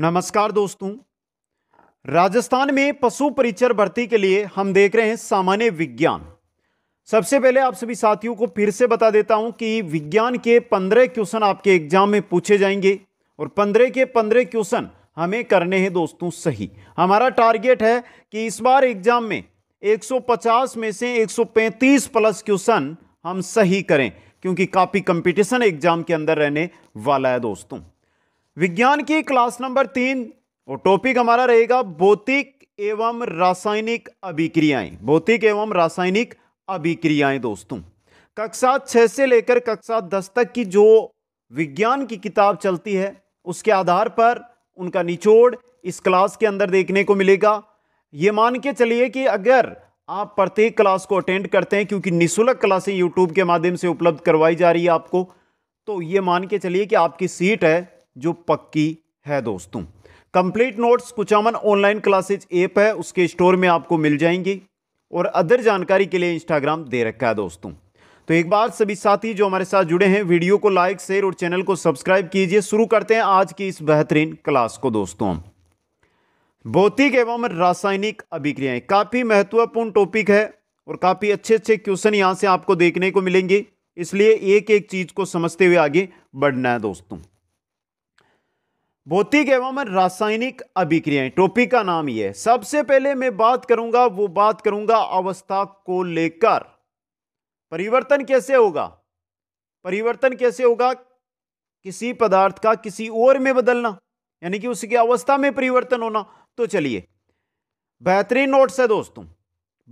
नमस्कार दोस्तों राजस्थान में पशु परिचर भर्ती के लिए हम देख रहे हैं सामान्य विज्ञान सबसे पहले आप सभी साथियों को फिर से बता देता हूं कि विज्ञान के पंद्रह क्वेश्चन आपके एग्जाम में पूछे जाएंगे और पंद्रह के पंद्रह क्वेश्चन हमें करने हैं दोस्तों सही हमारा टारगेट है कि इस बार एग्जाम में 150 में से 135 प्लस क्वेश्चन हम सही करें क्योंकि काफ़ी कंपटीशन एग्जाम के अंदर रहने वाला है दोस्तों विज्ञान की क्लास नंबर तीन और टॉपिक हमारा रहेगा भौतिक एवं रासायनिक अभिक्रियाएं भौतिक एवं रासायनिक अभिक्रियाएं दोस्तों कक्षा छः से लेकर कक्षा दस तक की जो विज्ञान की किताब चलती है उसके आधार पर उनका निचोड़ इस क्लास के अंदर देखने को मिलेगा ये मान के चलिए कि अगर आप प्रत्येक क्लास को अटेंड करते हैं क्योंकि निःशुल्क क्लासें यूट्यूब के माध्यम से उपलब्ध करवाई जा रही है आपको तो ये मान के चलिए कि आपकी सीट है जो पक्की है दोस्तों complete notes Kuchaman online classes app है उसके स्टोर में आपको मिल जाएंगी और अदर जानकारी के लिए इंस्टाग्राम दे रखा है दोस्तों तो एक बार सभी साथी जो हमारे साथ जुड़े हैं वीडियो को लाइक शेयर और चैनल को सब्सक्राइब कीजिए शुरू करते हैं आज की इस बेहतरीन क्लास को दोस्तों भौतिक एवं रासायनिक अभिक्रियाएं काफ़ी महत्वपूर्ण टॉपिक है और काफ़ी अच्छे अच्छे क्वेश्चन यहाँ से आपको देखने को मिलेंगे इसलिए एक एक चीज़ को समझते हुए आगे बढ़ना है दोस्तों भौतिक एवं रासायनिक अभिक्रियाएं टॉपिक का नाम यह सबसे पहले मैं बात करूंगा वो बात करूंगा अवस्था को लेकर परिवर्तन कैसे होगा परिवर्तन कैसे होगा किसी पदार्थ का किसी और में बदलना यानी कि उसकी अवस्था में परिवर्तन होना तो चलिए बेहतरीन नोट्स है दोस्तों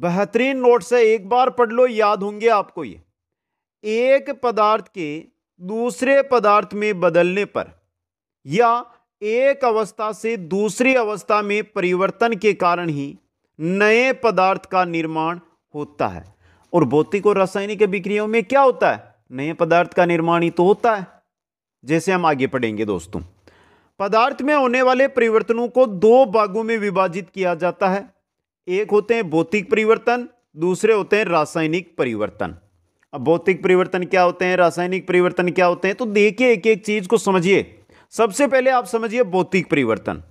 बेहतरीन नोट्स है एक बार पढ़ लो याद होंगे आपको ये एक पदार्थ के दूसरे पदार्थ में बदलने पर या एक अवस्था से दूसरी अवस्था में परिवर्तन के कारण ही नए पदार्थ का निर्माण होता है और भौतिक और रासायनिक अभिक्रियाओं में क्या होता है नए पदार्थ का निर्माण ही तो होता है जैसे हम आगे पढ़ेंगे दोस्तों पदार्थ में होने वाले परिवर्तनों को दो भागों में विभाजित किया जाता है एक होते हैं भौतिक परिवर्तन दूसरे होते हैं रासायनिक परिवर्तन अब भौतिक परिवर्तन क्या होते हैं रासायनिक परिवर्तन क्या होते हैं तो देखिए एक एक चीज को समझिए सबसे पहले आप समझिए भौतिक परिवर्तन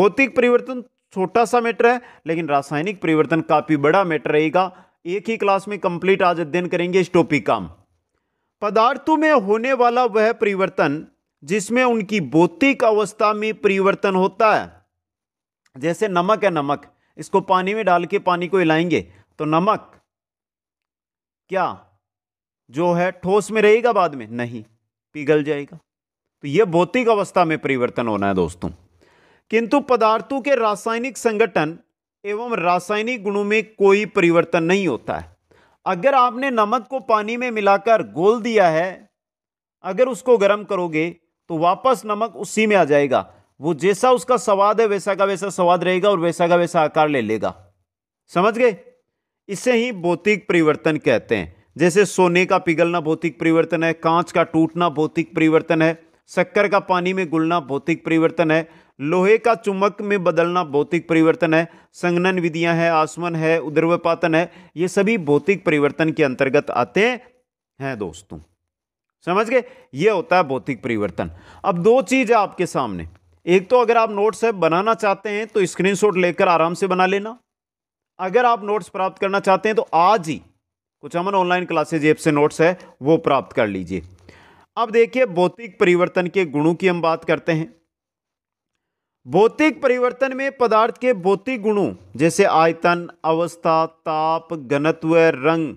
भौतिक परिवर्तन छोटा सा मैटर है लेकिन रासायनिक परिवर्तन काफ़ी बड़ा मैटर रहेगा एक ही क्लास में कंप्लीट आज अध्ययन करेंगे इस टॉपिक का पदार्थों में होने वाला वह परिवर्तन जिसमें उनकी भौतिक अवस्था में परिवर्तन होता है जैसे नमक है नमक इसको पानी में डाल के पानी को हिलाएंगे तो नमक क्या जो है ठोस में रहेगा बाद में नहीं पिघल जाएगा तो ये भौतिक अवस्था में परिवर्तन होना है दोस्तों किंतु पदार्थों के रासायनिक संगठन एवं रासायनिक गुणों में कोई परिवर्तन नहीं होता है अगर आपने नमक को पानी में मिलाकर घोल दिया है अगर उसको गर्म करोगे तो वापस नमक उसी में आ जाएगा वो जैसा उसका स्वाद है वैसा का वैसा स्वाद रहेगा और वैसा का वैसा आकार ले लेगा समझ गए इसे ही भौतिक परिवर्तन कहते हैं जैसे सोने का पिघलना भौतिक परिवर्तन है कांच का टूटना भौतिक परिवर्तन है शक्कर का पानी में घुलना भौतिक परिवर्तन है लोहे का चुम्बक में बदलना भौतिक परिवर्तन है संगनन विधियां हैं आसमन है उदर्वपातन है ये सभी भौतिक परिवर्तन के अंतर्गत आते हैं दोस्तों समझ गए ये होता है भौतिक परिवर्तन अब दो चीज़ है आपके सामने एक तो अगर आप नोट्स है बनाना चाहते हैं तो स्क्रीनशॉट लेकर आराम से बना लेना अगर आप नोट्स प्राप्त करना चाहते हैं तो आज ही कुछ अमन ऑनलाइन क्लासेज एप से नोट्स है वो प्राप्त कर लीजिए अब देखिए भौतिक परिवर्तन के गुणों की हम बात करते हैं भौतिक परिवर्तन में पदार्थ के भौतिक गुणों जैसे आयतन अवस्था ताप घनत्व रंग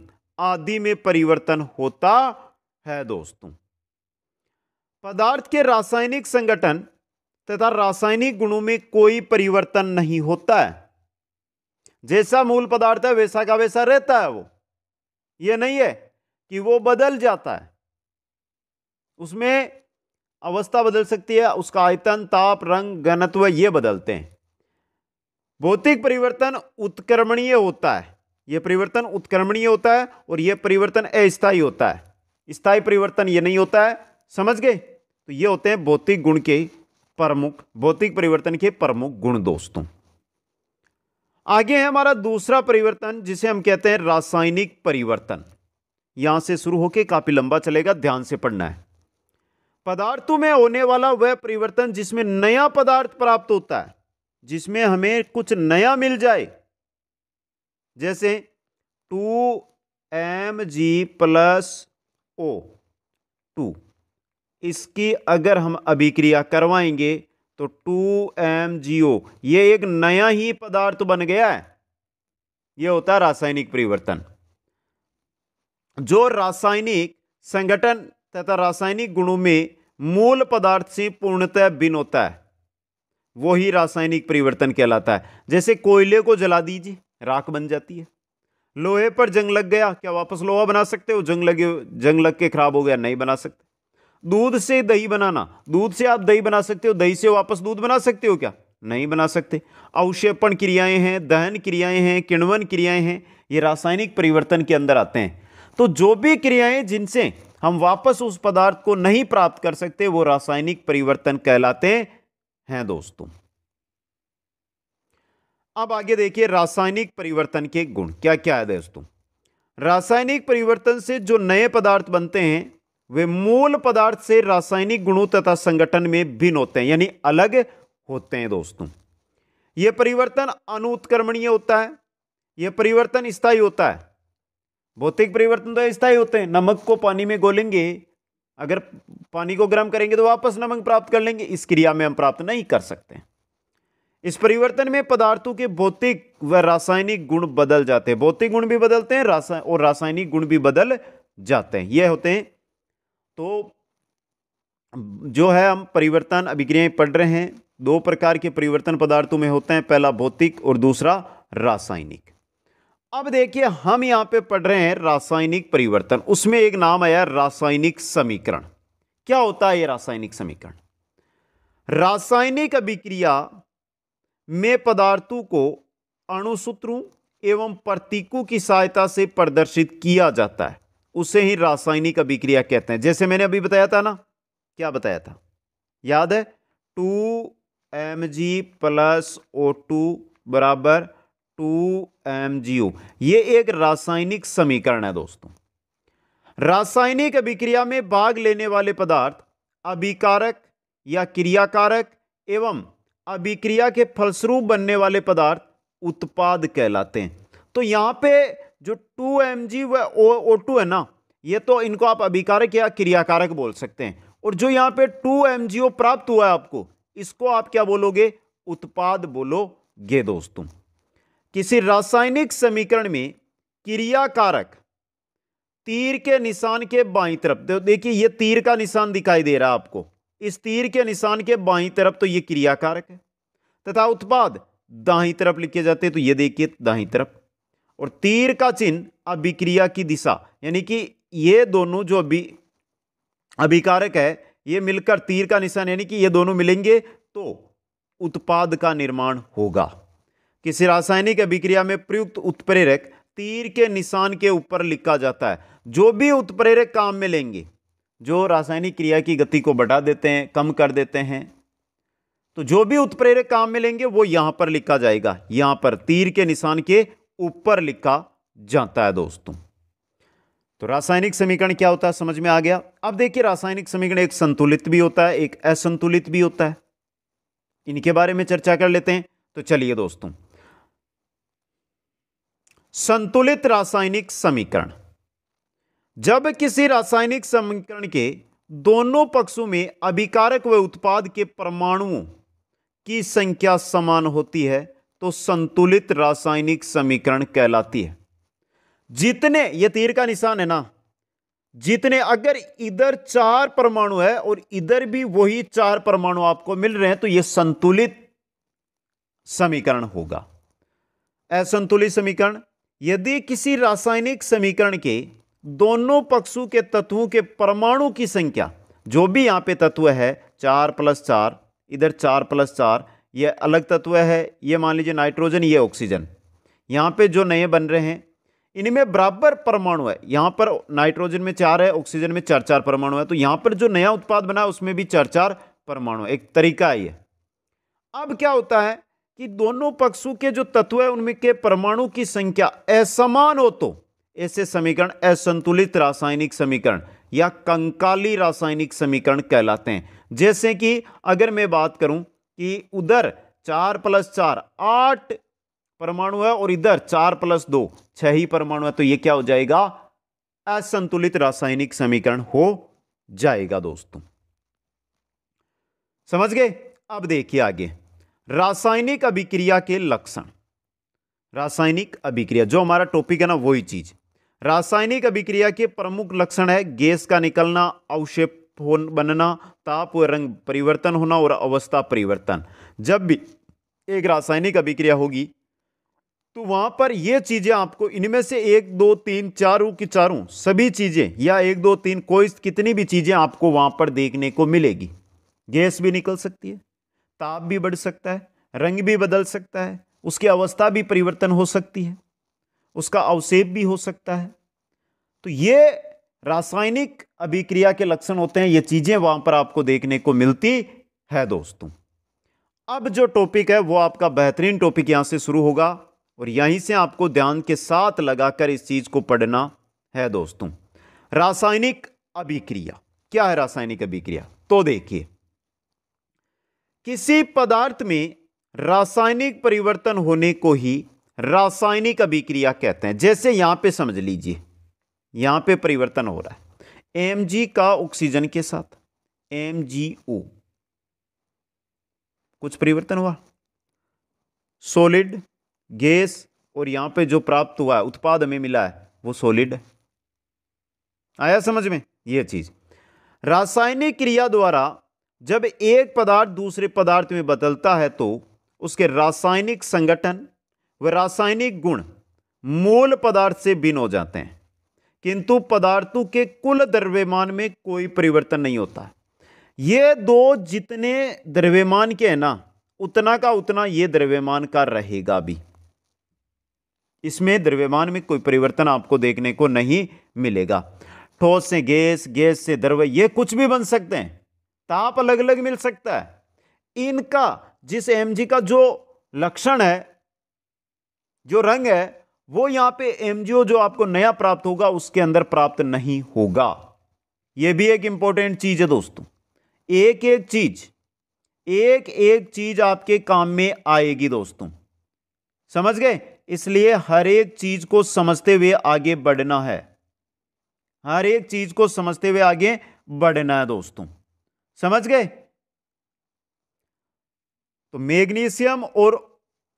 आदि में परिवर्तन होता है दोस्तों पदार्थ के रासायनिक संगठन तथा रासायनिक गुणों में कोई परिवर्तन नहीं होता है जैसा मूल पदार्थ है वैसा का वैसा रहता है वो ये नहीं है कि वो बदल जाता है उसमें अवस्था बदल सकती है उसका आयतन ताप रंग घनत्व ये बदलते हैं भौतिक परिवर्तन उत्क्रमणीय होता है यह परिवर्तन उत्क्रमणीय होता है और यह परिवर्तन अस्थायी होता है स्थायी परिवर्तन ये नहीं होता है समझ गए तो ये होते हैं भौतिक गुण के प्रमुख भौतिक परिवर्तन के प्रमुख गुण दोस्तों आगे है हमारा दूसरा परिवर्तन जिसे हम कहते हैं रासायनिक परिवर्तन यहां से शुरू होके काफी लंबा चलेगा ध्यान से पढ़ना है पदार्थों में होने वाला वह परिवर्तन जिसमें नया पदार्थ प्राप्त होता है जिसमें हमें कुछ नया मिल जाए जैसे two M G plus O two इसकी अगर हम अभिक्रिया करवाएंगे तो टू एम जी ओ ये एक नया ही पदार्थ बन गया है ये होता है रासायनिक परिवर्तन जो रासायनिक संगठन तथा रासायनिक गुणों में मूल पदार्थ से पूर्णतः भिन्न होता है वही रासायनिक परिवर्तन कहलाता है जैसे कोयले को जला दीजिए राख बन जाती है लोहे पर जंग लग गया क्या वापस लोहा बना सकते हो जंग लगे जंग लग के खराब हो गया नहीं बना सकते दूध से दही बनाना दूध से आप दही बना सकते हो दही से वापस दूध बना सकते हो क्या नहीं बना सकते अवक्षेपण क्रियाएं हैं दहन क्रियाएं हैं किण्वन क्रियाएं हैं ये रासायनिक परिवर्तन के अंदर आते हैं तो जो भी क्रियाएं जिनसे हम वापस उस पदार्थ को नहीं प्राप्त कर सकते वो रासायनिक परिवर्तन कहलाते हैं दोस्तों अब आगे देखिए रासायनिक परिवर्तन के गुण क्या क्या है दोस्तों रासायनिक परिवर्तन से जो नए पदार्थ बनते हैं वे मूल पदार्थ से रासायनिक गुणों तथा संगठन में भिन्न होते हैं यानी अलग होते हैं दोस्तों यह परिवर्तन अनुत्कर्मणीय होता है यह परिवर्तन स्थायी होता है भौतिक परिवर्तन तो ही होते हैं नमक को पानी में गोलेंगे अगर पानी को गर्म करेंगे तो वापस नमक प्राप्त कर लेंगे इस क्रिया में हम प्राप्त नहीं कर सकते इस परिवर्तन में पदार्थों के भौतिक व रासायनिक गुण बदल जाते हैं भौतिक गुण भी बदलते हैं रासा और रासायनिक गुण भी बदल जाते हैं यह होते हैं तो जो है हम परिवर्तन अभिक्रियाएं पढ़ रहे हैं दो प्रकार के परिवर्तन पदार्थों में होते हैं पहला भौतिक और दूसरा रासायनिक अब देखिए हम यहां पे पढ़ रहे हैं रासायनिक परिवर्तन उसमें एक नाम आया रासायनिक समीकरण क्या होता है ये रासायनिक समीकरण रासायनिक अभिक्रिया में पदार्थों को अणुसूत्रों एवं प्रतीकों की सहायता से प्रदर्शित किया जाता है उसे ही रासायनिक अभिक्रिया कहते हैं जैसे मैंने अभी बताया था ना क्या बताया था याद है two M G plus O two बराबर टू एम जी ओ ये एक रासायनिक समीकरण है दोस्तों रासायनिक अभिक्रिया में भाग लेने वाले पदार्थ अभिकारक या क्रियाकारक एवं अभिक्रिया के फलस्वरूप बनने वाले पदार्थ उत्पाद कहलाते हैं तो यहाँ पे जो टू एम जी व ओ टू है ना ये तो इनको आप अभिकारक या क्रियाकारक बोल सकते हैं और जो यहाँ पे टू एम जी ओ प्राप्त हुआ है आपको इसको आप क्या बोलोगे उत्पाद बोलोगे दोस्तों किसी रासायनिक समीकरण में क्रिया कारक तीर के निशान के बाई तरफ तो देखिए ये तीर का निशान दिखाई दे रहा है आपको इस तीर के निशान के बाई तरफ तो ये क्रिया कारक है तथा उत्पाद दाही तरफ लिखे जाते हैं तो ये देखिए दाही तरफ और तीर का चिन्ह अभिक्रिया की दिशा यानी कि ये दोनों जो अभी अभिकारक है ये मिलकर तीर का निशान यानी कि ये दोनों मिलेंगे तो उत्पाद का निर्माण होगा किसी रासायनिक अभिक्रिया में प्रयुक्त उत्प्रेरक तीर के निशान के ऊपर लिखा जाता है जो भी उत्प्रेरक काम में लेंगे जो रासायनिक क्रिया की गति को बढ़ा देते हैं कम कर देते हैं तो जो भी उत्प्रेरक काम में लेंगे वो यहां पर लिखा जाएगा यहां पर तीर के निशान के ऊपर लिखा जाता है दोस्तों तो रासायनिक समीकरण क्या होता है समझ में आ गया अब देखिए रासायनिक समीकरण एक संतुलित भी होता है एक असंतुलित भी होता है इनके बारे में चर्चा कर लेते हैं तो चलिए दोस्तों संतुलित रासायनिक समीकरण जब किसी रासायनिक समीकरण के दोनों पक्षों में अभिकारक व उत्पाद के परमाणुओं की संख्या समान होती है तो संतुलित रासायनिक समीकरण कहलाती है जितने ये तीर का निशान है ना जितने अगर इधर चार परमाणु है और इधर भी वही चार परमाणु आपको मिल रहे हैं तो यह संतुलित समीकरण होगा असंतुलित समीकरण यदि किसी रासायनिक समीकरण के दोनों पक्षों के तत्वों के परमाणु की संख्या जो भी यहाँ पे तत्व है चार प्लस चार इधर चार प्लस चार ये अलग तत्व है ये मान लीजिए नाइट्रोजन ये ऑक्सीजन यहाँ पे जो नए बन रहे हैं इनमें बराबर परमाणु है यहाँ पर नाइट्रोजन में चार है ऑक्सीजन में चार चार परमाणु है तो यहाँ पर जो नया उत्पाद बना उसमें भी चार चार परमाणु एक तरीका है ये अब क्या होता है कि दोनों पक्षों के जो तत्व है उनमें के परमाणु की संख्या असमान हो तो ऐसे समीकरण असंतुलित रासायनिक समीकरण या कंकाली रासायनिक समीकरण कहलाते हैं जैसे कि अगर मैं बात करूं कि उधर चार प्लस चार आठ परमाणु है और इधर चार प्लस दो छह ही परमाणु है तो ये क्या हो जाएगा असंतुलित रासायनिक समीकरण हो जाएगा दोस्तों समझ गए अब देखिए आगे रासायनिक अभिक्रिया के लक्षण रासायनिक अभिक्रिया जो हमारा टॉपिक है ना वही चीज रासायनिक अभिक्रिया के प्रमुख लक्षण है गैस का निकलना अवशेप बनना ताप व रंग परिवर्तन होना और अवस्था परिवर्तन जब भी एक रासायनिक अभिक्रिया होगी तो वहां पर ये चीजें आपको इनमें से एक दो तीन चारों की चारों सभी चीजें या एक दो तीन कोई कितनी भी चीजें आपको वहां पर देखने को मिलेगी गैस भी निकल सकती है ताप भी बढ़ सकता है रंग भी बदल सकता है उसकी अवस्था भी परिवर्तन हो सकती है उसका अवसेप भी हो सकता है तो ये रासायनिक अभिक्रिया के लक्षण होते हैं ये चीज़ें वहां पर आपको देखने को मिलती है दोस्तों अब जो टॉपिक है वो आपका बेहतरीन टॉपिक यहां से शुरू होगा और यहीं से आपको ध्यान के साथ लगाकर इस चीज़ को पढ़ना है दोस्तों रासायनिक अभिक्रिया क्या है रासायनिक अभिक्रिया तो देखिए किसी पदार्थ में रासायनिक परिवर्तन होने को ही रासायनिक अभिक्रिया कहते हैं जैसे यहां पे समझ लीजिए यहां पे परिवर्तन हो रहा है एम का ऑक्सीजन के साथ एम कुछ परिवर्तन हुआ सॉलिड गैस और यहां पे जो प्राप्त हुआ है उत्पाद हमें मिला है वो सॉलिड है आया समझ में यह चीज़ रासायनिक क्रिया द्वारा जब एक पदार्थ दूसरे पदार्थ में बदलता है तो उसके रासायनिक संगठन व रासायनिक गुण मूल पदार्थ से भिन्न हो जाते हैं किंतु पदार्थों के कुल द्रव्यमान में कोई परिवर्तन नहीं होता ये दो जितने द्रव्यमान के हैं ना उतना का उतना ये द्रव्यमान का रहेगा भी इसमें द्रव्यमान में कोई परिवर्तन आपको देखने को नहीं मिलेगा ठोस से गैस गैस से द्रव्य ये कुछ भी बन सकते हैं ताप अलग अलग मिल सकता है इनका जिस एम का जो लक्षण है जो रंग है वो यहां पे एम जो आपको नया प्राप्त होगा उसके अंदर प्राप्त नहीं होगा ये भी एक इंपॉर्टेंट चीज़ है दोस्तों एक एक चीज़ एक एक चीज़ आपके काम में आएगी दोस्तों समझ गए इसलिए हर एक चीज़ को समझते हुए आगे बढ़ना है हर एक चीज़ को समझते हुए आगे बढ़ना है दोस्तों समझ गए तो मैग्नीशियम और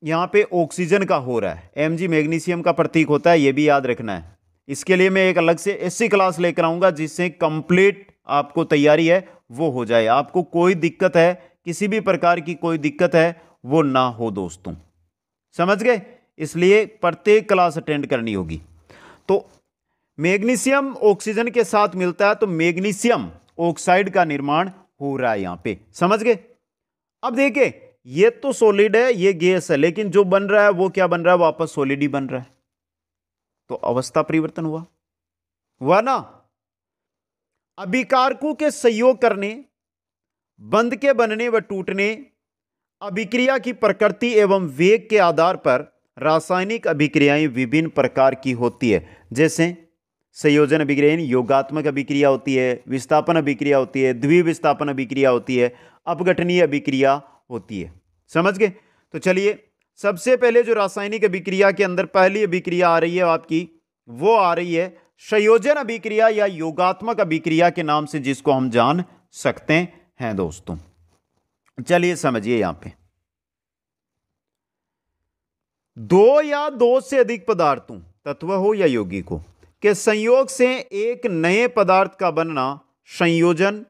यहां पे ऑक्सीजन का हो रहा है एम जी मैग्नीशियम का प्रतीक होता है ये भी याद रखना है इसके लिए मैं एक अलग से ऐसी क्लास लेकर आऊंगा जिससे कंप्लीट आपको तैयारी है वो हो जाए आपको कोई दिक्कत है किसी भी प्रकार की कोई दिक्कत है वो ना हो दोस्तों समझ गए इसलिए प्रत्येक क्लास अटेंड करनी होगी तो मैग्नीशियम ऑक्सीजन के साथ मिलता है तो मैग्नीशियम ऑक्साइड का निर्माण हो रहा है यहाँ पे समझ गए अब देखिए ये तो सॉलिड है ये गैस है लेकिन जो बन रहा है वो क्या बन रहा है वापस सॉलिड ही बन रहा है तो अवस्था परिवर्तन हुआ हुआ ना अभिकारकों के सहयोग करने बंद के बनने व टूटने अभिक्रिया की प्रकृति एवं वेग के आधार पर रासायनिक अभिक्रियाएं विभिन्न प्रकार की होती है जैसे संयोजन अभिक्रिया योगात्मक अभिक्रिया होती है विस्थापन अभिक्रिया होती है द्विविस्थापन अभिक्रिया होती है अपघटनीय अभिक्रिया होती है समझ गए तो चलिए सबसे पहले जो रासायनिक अभिक्रिया के अंदर पहली अभिक्रिया आ रही है आपकी वो आ रही है संयोजन अभिक्रिया या योगात्मक अभिक्रिया के नाम से जिसको हम जान सकते हैं दोस्तों चलिए समझिए यहां पे दो या दो से अधिक पदार्थों तत्व हो या योगी को कि संयोग से एक नए पदार्थ का बनना संयोजन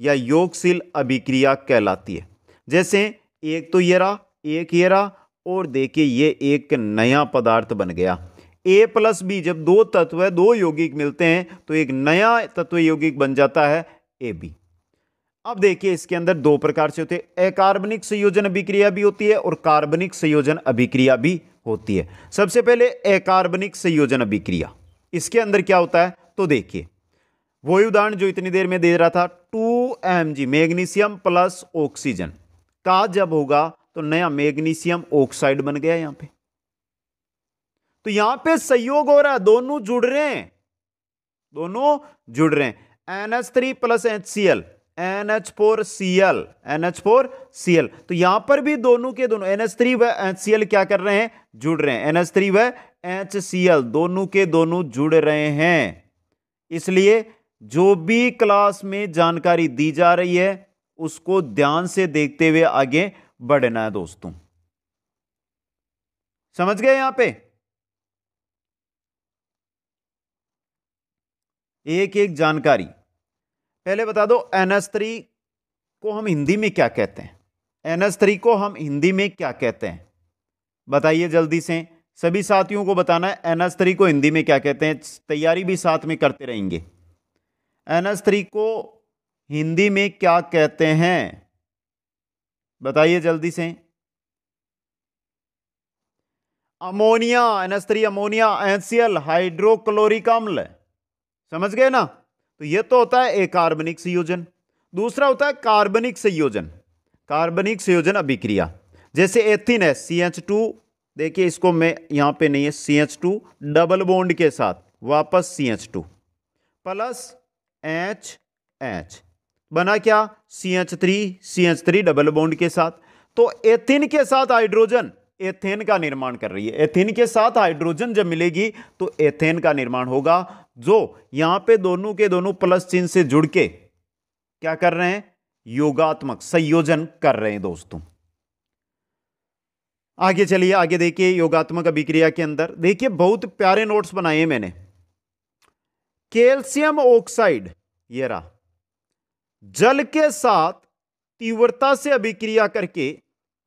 या योगशील अभिक्रिया कहलाती है जैसे एक तो ये रहा एक ये रहा और देखिए ये एक नया पदार्थ बन गया ए प्लस बी जब दो तत्व दो यौगिक मिलते हैं तो एक नया तत्व यौगिक बन जाता है ए बी अब देखिए इसके अंदर दो प्रकार से होते हैं अकार्बनिक संयोजन अभिक्रिया भी होती है और कार्बनिक संयोजन अभिक्रिया भी होती है सबसे पहले अकार्बनिक संयोजन अभिक्रिया इसके अंदर क्या होता है तो देखिए वही उदाहरण जो इतनी देर में दे रहा था two M G magnesium plus oxygen का जब होगा तो नया मैग्नीशियम ऑक्साइड बन गया यहां पे तो यहां पे सहयोग हो रहा है दोनों जुड़ रहे हैं दोनों जुड़ रहे हैं N three plus H C L N H four C L N H four C L तो यहां पर भी दोनों के दोनों एन एच थ्री व एच सी एल क्या कर रहे हैं जुड़ रहे हैं एन एच थ्री व एच सी एल दोनों के दोनों जुड़ रहे हैं इसलिए जो भी क्लास में जानकारी दी जा रही है उसको ध्यान से देखते हुए आगे बढ़ना है दोस्तों समझ गए यहां पे एक एक जानकारी पहले बता दो एनएस थ्री को हम हिंदी में क्या कहते हैं एनएस थ्री को हम हिंदी में क्या कहते हैं बताइए जल्दी से सभी साथियों को बताना है एनएस थ्री को हिंदी में क्या कहते हैं तैयारी भी साथ में करते रहेंगे एनएस थ्री को हिंदी में क्या कहते हैं बताइए जल्दी से ammonia NS three ammonia NCL hydrochloric अम्ल समझ गए ना तो ये तो होता है एकार्बनिक कार्बनिक संयोजन दूसरा होता है कार्बनिक संयोजन कार्बनिक संयोजन अभिक्रिया जैसे एथिन है सी एच टू देखिए इसको मैं यहाँ पे नहीं है C H two double bond के साथ वापस C H two plus H H बना क्या C H three C H three double bond के साथ तो एथिन के साथ हाइड्रोजन एथेन का निर्माण कर रही है एथेन के साथ हाइड्रोजन जब मिलेगी तो एथेन का निर्माण होगा जो यहाँ पे दोनों के दोनों प्लस चिन्ह से जुड़ के क्या कर रहे हैं योगात्मक संयोजन कर रहे हैं दोस्तों आगे चलिए आगे देखिए योगात्मक अभिक्रिया के अंदर देखिए बहुत प्यारे नोट्स बनाए मैंने कैल्शियम ऑक्साइड ये रहा जल के साथ तीव्रता से अभिक्रिया करके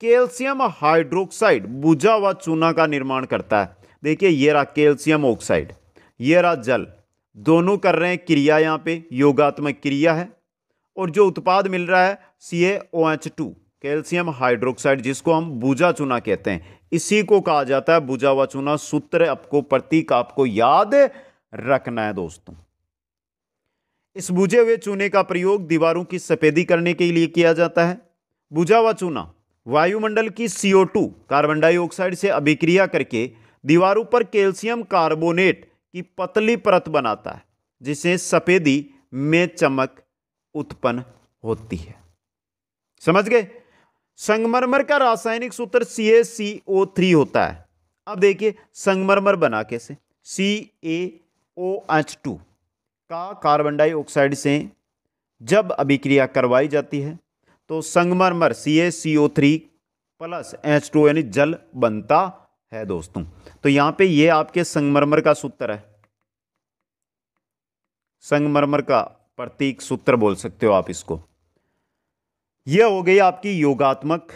कैल्शियम हाइड्रोक्साइड बुझा व चूना का निर्माण करता है देखिए ये रहा कैल्शियम ऑक्साइड ये रहा जल दोनों कर रहे हैं क्रिया यहाँ पे योगात्मक क्रिया है और जो उत्पाद मिल रहा है C H two calcium hydroxide जिसको हम बूजा चूना कहते हैं इसी को कहा जाता है भुजा व चूना सूत्र आपको प्रतीक आपको याद रखना है दोस्तों इस बुझे हुए चूने का प्रयोग दीवारों की सफेदी करने के लिए किया जाता है बुझा व चूना वायुमंडल की CO2 कार्बन डाइऑक्साइड से अभिक्रिया करके दीवारों पर कैल्शियम कार्बोनेट की पतली परत बनाता है जिसे सफेदी में चमक उत्पन्न होती है समझ गए संगमरमर का रासायनिक सूत्र सी ए सी ओ थ्री होता है अब देखिए संगमरमर बना कैसे C A O H two का कार्बन डाइऑक्साइड से जब अभिक्रिया करवाई जाती है तो संगमरमर C S C O three plus H two यानी जल बनता है दोस्तों तो यहां पे ये आपके संगमरमर का सूत्र है संगमरमर का प्रतीक सूत्र बोल सकते हो आप इसको यह हो गई आपकी योगात्मक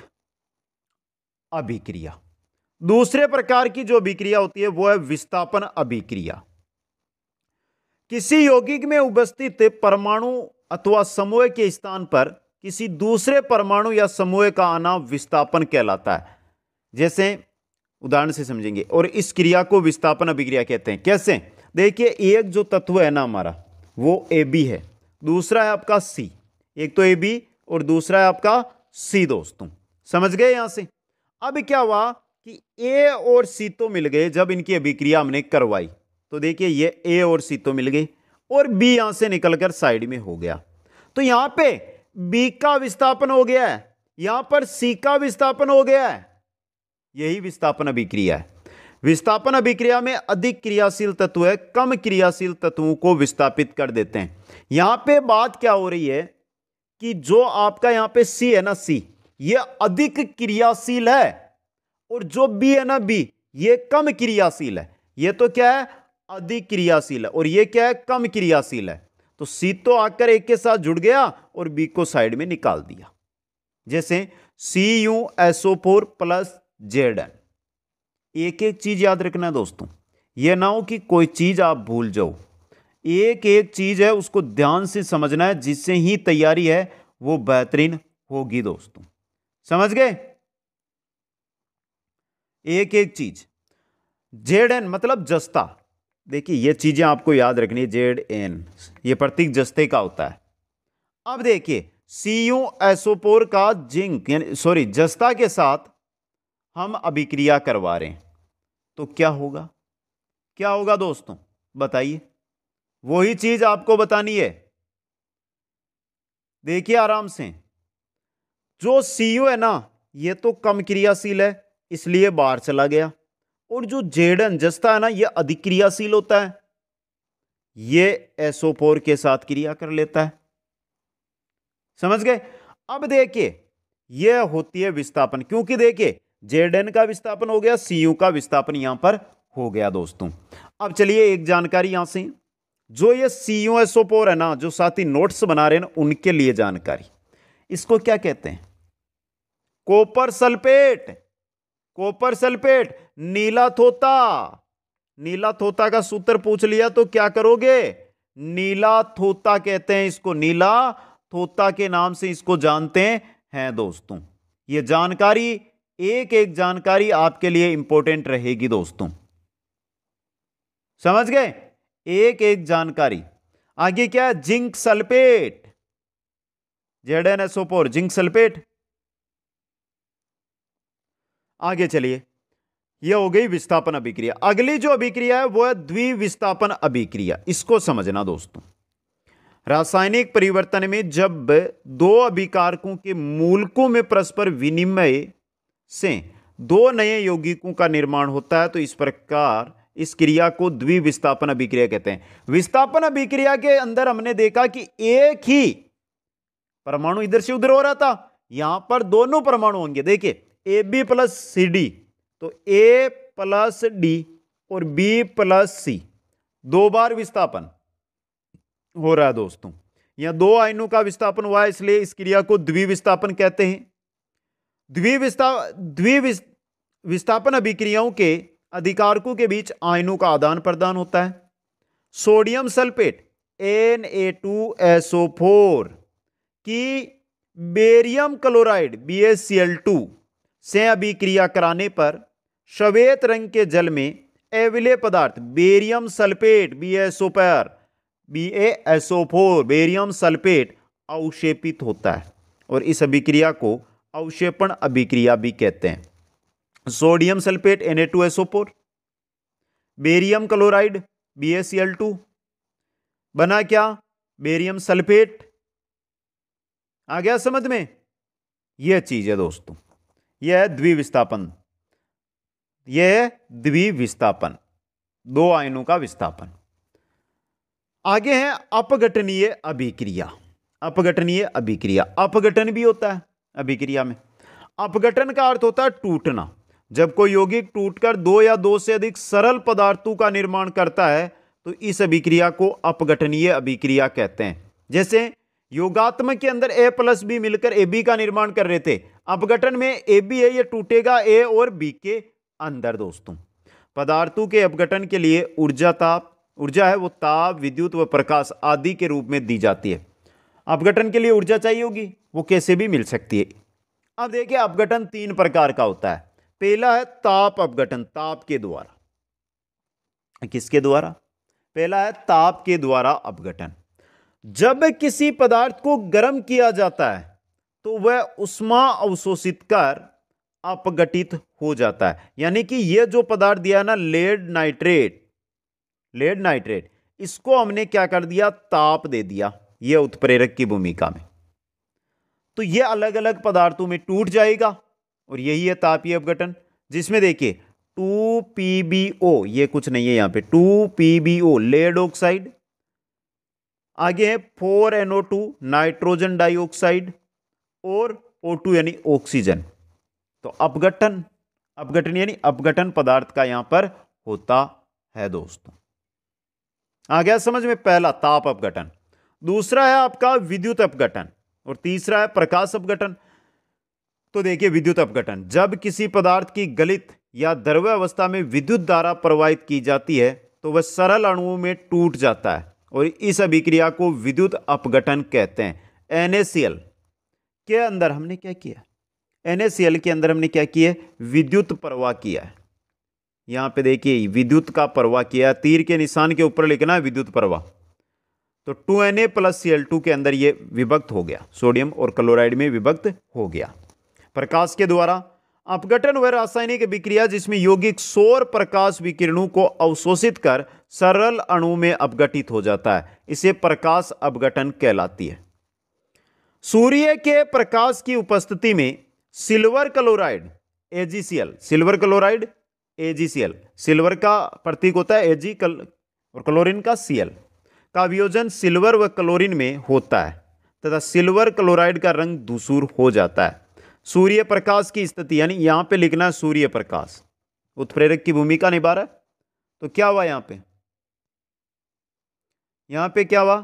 अभिक्रिया दूसरे प्रकार की जो अभिक्रिया होती है वो है विस्थापन अभिक्रिया किसी यौगिक में उपस्थित परमाणु अथवा समूह के स्थान पर किसी दूसरे परमाणु या समूह का आना विस्थापन कहलाता है जैसे उदाहरण से समझेंगे और इस क्रिया को विस्थापन अभिक्रिया कहते हैं कैसे देखिए एक जो तत्व है ना हमारा वो ए बी है दूसरा है आपका सी एक तो ए बी और दूसरा है आपका सी दोस्तों समझ गए यहां से अब क्या हुआ कि ए और सी तो मिल गए जब इनकी अभिक्रिया हमने करवाई तो देखिए ये ए और सी तो मिल गई और बी यहां से निकलकर साइड में हो गया तो यहां पे बी का विस्थापन हो गया है यहां पर सी का विस्थापन हो गया है यही विस्थापन अभिक्रिया है विस्थापन अभिक्रिया में अधिक क्रियाशील तत्व है कम क्रियाशील तत्वों को विस्थापित कर देते हैं यहां पे बात क्या हो रही है कि जो आपका यहां पे सी है ना सी ये अधिक क्रियाशील है और जो बी है ना बी ये कम क्रियाशील है ये तो क्या है अधिक क्रियाशील है और ये क्या है कम क्रियाशील है तो सी तो आकर एक के साथ जुड़ गया और बी को साइड में निकाल दिया जैसे C U SO four plus Z N एक एक चीज याद रखना दोस्तों यह ना हो कि कोई चीज आप भूल जाओ एक एक चीज है उसको ध्यान से समझना है जिससे ही तैयारी है वो बेहतरीन होगी दोस्तों समझ गए एक एक चीज जेड एन मतलब जस्ता देखिए ये चीज़ें आपको याद रखनी जेड एन ये प्रतीक जस्ते का होता है अब देखिए सी यू एसोपोर का जिंक यानी सॉरी जस्ता के साथ हम अभिक्रिया करवा रहे हैं तो क्या होगा क्या होगा दोस्तों बताइए वही चीज़ आपको बतानी है देखिए आराम से जो सी यू है ना ये तो कम क्रियाशील है इसलिए बाहर चला गया और जो जेडन जस्ता है ना ये अधिक्रियाशील होता है ये एसोपोर के साथ क्रिया कर लेता है समझ गए अब देखिए ये होती है विस्थापन क्योंकि देखिए जेडन का विस्थापन हो गया सीयू का विस्थापन यहां पर हो गया दोस्तों अब चलिए एक जानकारी यहां से जो ये सीयू एसोपोर है ना जो साथी नोट्स बना रहे हैं ना उनके लिए जानकारी इसको क्या कहते हैं कोपर सल्फेट कॉपर सल्फेट नीला थोता नीला थोता का सूत्र पूछ लिया तो क्या करोगे नीला थोता कहते हैं इसको नीला थोता के नाम से इसको जानते हैं दोस्तों ये जानकारी एक एक जानकारी आपके लिए इंपॉर्टेंट रहेगी दोस्तों समझ गए एक एक जानकारी आगे क्या zinc sulphate Z N S O four zinc sulphate आगे चलिए यह हो गई विस्थापन अभिक्रिया अगली जो अभिक्रिया है वह द्विविस्थापन अभिक्रिया इसको समझना दोस्तों रासायनिक परिवर्तन में जब दो अभिकारकों के मूलकों में परस्पर विनिमय से दो नए यौगिकों का निर्माण होता है तो इस प्रकार इस क्रिया को द्विविस्थापन अभिक्रिया कहते हैं विस्थापन अभिक्रिया के अंदर हमने देखा कि एक ही परमाणु इधर से उधर हो रहा था यहां पर दोनों परमाणु होंगे देखिए A B plus C D तो ए प्लस डी और बी प्लस सी दो बार विस्थापन हो रहा है दोस्तों या दो आयनों का विस्थापन हुआ है इसलिए इस क्रिया को द्विविस्थापन कहते हैं द्विविस्था द्विविस्थापन अभिक्रियाओं के अधिकारकों के बीच आयनों का आदान प्रदान होता है sodium sulphate N A two S O four की barium chloride B S C L two से अभिक्रिया कराने पर श्वेत रंग के जल में एविले पदार्थ बेरियम सल्फेट बी एसओ पर B SO four barium sulphate अवशेपित होता है और इस अभिक्रिया को अवशेपण अभिक्रिया भी कहते हैं sodium sulphate N two SO four barium chloride B S C L two बना क्या बेरियम सल्फेट आ गया समझ में यह चीज़ है दोस्तों यह है द्विविस्थापन यह है द्विविस्थापन दो आयनों का विस्थापन आगे है अपघटनीय अभिक्रिया अपघटनीय अभिक्रिया अपघटन भी होता है अभिक्रिया में अपघटन का अर्थ होता है टूटना जब कोई यौगिक टूटकर दो या दो से अधिक सरल पदार्थों का निर्माण करता है तो इस अभिक्रिया को अपघटनीय अभिक्रिया कहते हैं जैसे योगात्मक के अंदर ए प्लस बी मिलकर ए बी का निर्माण कर रहे थे अपघटन में ए बी है ये टूटेगा ए और बी के अंदर दोस्तों पदार्थों के अपघटन के लिए ऊर्जा ताप ऊर्जा है वो ताप विद्युत व प्रकाश आदि के रूप में दी जाती है अपघटन के लिए ऊर्जा चाहिए होगी वो कैसे भी मिल सकती है अब देखिए अपघटन तीन प्रकार का होता है पहला है ताप अपघटन ताप के द्वारा किसके द्वारा पहला है ताप के द्वारा अपघटन जब किसी पदार्थ को गर्म किया जाता है तो वह उष्मा अवशोषित कर अपगठित हो जाता है यानी कि यह जो पदार्थ दिया ना लेड नाइट्रेट लेड नाइट्रेट इसको हमने क्या कर दिया ताप दे दिया यह उत्प्रेरक की भूमिका में तो यह अलग अलग पदार्थों में टूट जाएगा और यही है तापीय अपघटन जिसमें देखिए टू पी बी ओ ये कुछ नहीं है यहां पे two P B O lead oxide आगे है four NO two nitrogen dioxide और O2 यानी ऑक्सीजन तो अपघटन अपघटन यानी अपघटन पदार्थ का यहां पर होता है दोस्तों आ गया समझ में पहला ताप अपघटन दूसरा है आपका विद्युत अपघटन और तीसरा है प्रकाश अपघटन तो देखिए विद्युत अपघटन जब किसी पदार्थ की गलित या द्रव्य अवस्था में विद्युत धारा प्रवाहित की जाती है तो वह सरल अणुओं में टूट जाता है और इस अभिक्रिया को विद्युत अपघटन कहते हैं एनएसीएल के अंदर हमने क्या किया एन के अंदर हमने क्या किया विद्युत प्रवाह किया है यहाँ पे देखिए विद्युत का प्रवाह किया तीर के निशान के ऊपर लिखना है विद्युत प्रवाह तो two N A plus C two के अंदर ये विभक्त हो गया सोडियम और क्लोराइड में विभक्त हो गया प्रकाश के द्वारा अपघटन वह रासायनिक विक्रिया जिसमें यौगिक सौर प्रकाश विकिरणों को अवशोषित कर सरल अणु में अपघटित हो जाता है इसे प्रकाश अपघटन कहलाती है सूर्य के प्रकाश की उपस्थिति में silver chloride AgCl silver chloride AgCl silver का प्रतीक होता है एजी कल और क्लोरीन का सीएल का वियोजन सिल्वर व क्लोरीन में होता है तथा सिल्वर क्लोराइड का रंग दूसूर हो जाता है सूर्य प्रकाश की स्थिति यानी यहाँ पे लिखना है सूर्य प्रकाश उत्प्रेरक की भूमिका निभा रहा है तो क्या हुआ यहाँ पे यहाँ पे क्या हुआ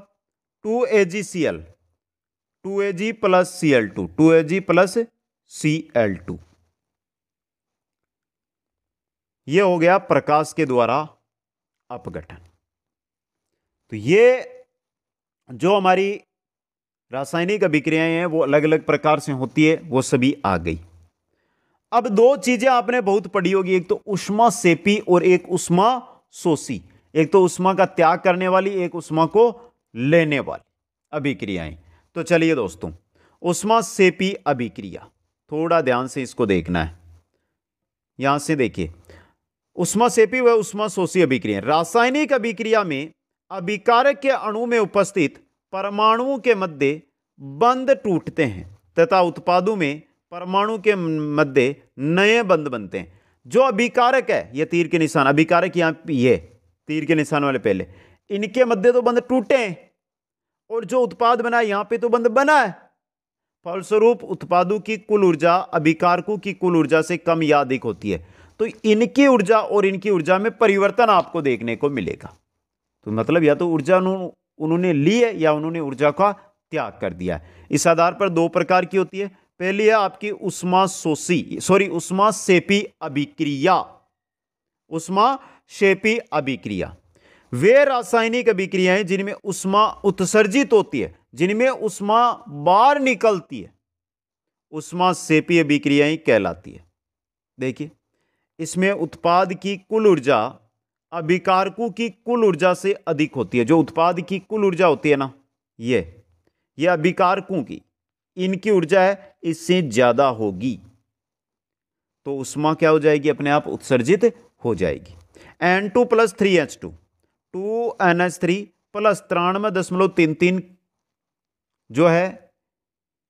two A G C L two A G plus C L two two A G plus C L two यह हो गया प्रकाश के द्वारा अपघटन तो ये जो हमारी रासायनिक अभिक्रियाएं हैं वो अलग अलग प्रकार से होती है वो सभी आ गई अब दो चीजें आपने बहुत पढ़ी होगी एक तो उष्मा सेपी और एक उष्मा सोसी एक तो उष्मा का त्याग करने वाली एक उष्मा को लेने वाली अभिक्रियाएं तो चलिए दोस्तों उष्मा सेपी अभिक्रिया थोड़ा ध्यान से इसको देखना है यहाँ से देखिए उष्मा सेपी व उष्मा शोषी अभिक्रिया रासायनिक अभिक्रिया में अभिकारक के अणु में उपस्थित परमाणुओं के मध्य बंद टूटते हैं तथा उत्पादों में परमाणु के मध्य नए बंद बनते हैं जो अभिकारक है ये तीर के निशान अभिकारक यहाँ ये तीर के निशान वाले पहले इनके मध्य तो बंद टूटे हैं और जो उत्पाद बना यहां पे तो बंद बना है फलस्वरूप उत्पादों की कुल ऊर्जा अभिकारकों की कुल ऊर्जा से कम या अधिक होती है तो इनकी ऊर्जा और इनकी ऊर्जा में परिवर्तन आपको देखने को मिलेगा तो मतलब या तो ऊर्जा उन्होंने ली है या उन्होंने ऊर्जा का त्याग कर दिया है इस आधार पर दो प्रकार की होती है पहली है आपकी उष्मा सोसी सॉरी उष्मा सेपी अभिक्रिया उष्मा शेपी अभिक्रिया वे रासायनिक अभिक्रियाएं जिनमें उष्मा उत्सर्जित होती है जिनमें उष्मा बाहर निकलती है उष्मा सेपी अभिक्रियाएं कहलाती है देखिए इसमें उत्पाद की कुल ऊर्जा अभिकारकों की कुल ऊर्जा से अधिक होती है जो उत्पाद की कुल ऊर्जा होती है ना ये ये अभिकारकों की इनकी ऊर्जा है इससे ज़्यादा होगी तो उष्मा क्या हो जाएगी अपने आप उत्सर्जित हो जाएगी N two plus three H two two N H three plus तिरानवे दशमलव तीन तीन जो है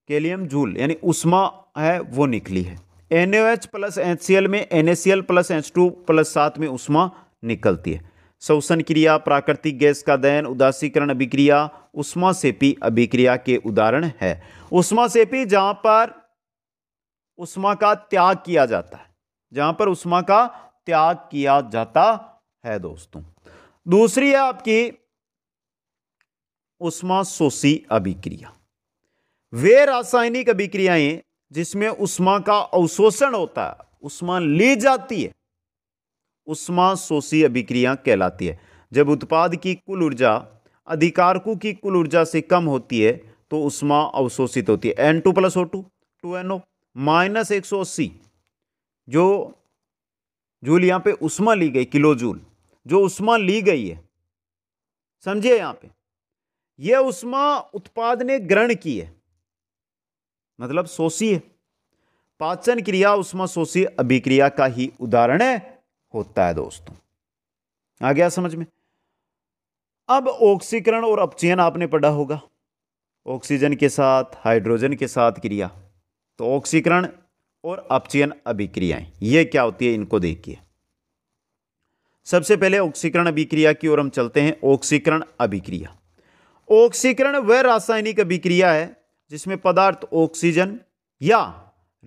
केलियम जूल यानी उष्मा है वो निकली है N H plus H C L में N A C L plus H two plus सात में उष्मा निकलती है शोषण क्रिया प्राकृतिक गैस का दहन उदासीकरण अभिक्रिया उष्मा सेपी अभिक्रिया के उदाहरण है उष्मा सेपी जहां पर उष्मा का त्याग किया जाता है जहां पर उष्मा का त्याग किया जाता है दोस्तों दूसरी है आपकी उष्मा शोषी अभिक्रिया वे रासायनिक अभिक्रियाएं जिसमें उष्मा का अवशोषण होता है उष्मा ली जाती है उष्मा शोषी अभिक्रिया कहलाती है जब उत्पाद की कुल ऊर्जा अधिकारकों की कुल ऊर्जा से कम होती है तो उष्मा अवशोषित होती है N two plus O two two N O minus एक सौ अस्सी जो जूल यहाँ पे उष्मा ली गई किलो जूल जो उष्मा ली गई है समझिए यहां पे यह उष्मा उत्पाद ने ग्रहण की है मतलब शोषी है पाचन क्रिया उष्मा शोषी अभिक्रिया का ही उदाहरण होता है दोस्तों आ गया समझ में अब ऑक्सीकरण और अपचयन आपने पढ़ा होगा ऑक्सीजन के साथ हाइड्रोजन के साथ क्रिया तो ऑक्सीकरण और अपचयन अभिक्रियाएं ये क्या होती है इनको देखिए सबसे पहले ऑक्सीकरण अभिक्रिया की ओर हम चलते हैं ऑक्सीकरण अभिक्रिया ऑक्सीकरण वह रासायनिक अभिक्रिया है जिसमें पदार्थ ऑक्सीजन या